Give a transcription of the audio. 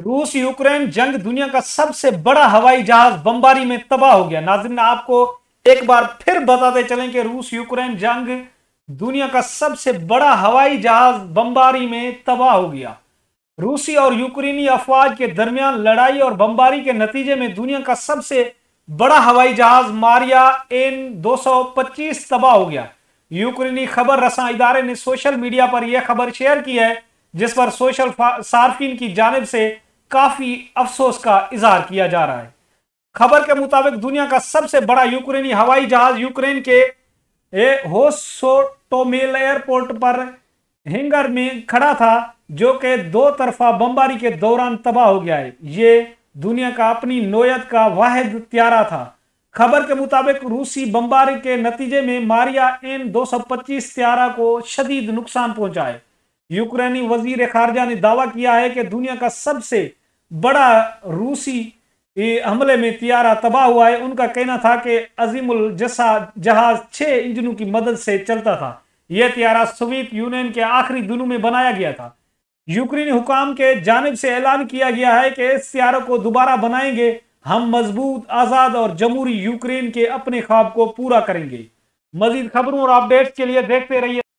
रूस यूक्रेन जंग दुनिया का सबसे बड़ा हवाई जहाज बमबारी में तबाह हो गया नाजिन आपको एक बार फिर बताते चलें कि रूस यूक्रेन जंग दुनिया का सबसे बड़ा हवाई जहाज बमबारी में तबाह हो गया रूसी और यूक्रेनी अफवाज के दरमियान लड़ाई और बमबारी के नतीजे में दुनिया का सबसे बड़ा हवाई जहाज मारिया एन 225 तबाह हो गया यूक्रेनी खबर रसा इदारे ने सोशल मीडिया पर यह खबर शेयर की है जिस पर सोशल सार्फिन की जानब से काफ़ी अफसोस का इजहार किया जा रहा है खबर के मुताबिक दुनिया का सबसे बड़ा यूक्रेनी हवाई जहाज यूक्रेन के होसोटोमेल एयरपोर्ट पर हिंगर में खड़ा था जो कि दो तरफा बमबारी के दौरान तबाह हो गया है ये दुनिया का अपनी नोयत का वाहिद त्यारा था खबर के मुताबिक रूसी बमबारी के नतीजे में मारिया एन 225 त्यारा को शदीद नुकसान पहुंचा है यूक्रेनी वजीर खारजा ने दावा किया है कि दुनिया का सबसे बड़ा रूसी हमले में तियारा तबाह हुआ है उनका कहना था कि अजीमुल जसा जहाज छः इंजनों की मदद से चलता था यह तियारा सोवियत यूनियन के आखिरी दिनों में बनाया गया था यूक्रेनी हुकाम के जानब से ऐलान किया गया है कि इस त्यारों को दोबारा बनाएंगे हम मजबूत आज़ाद और जमहूरी यूक्रेन के अपने ख्वाब को पूरा करेंगे मजीद खबरों और अपडेट्स के लिए देखते रहिए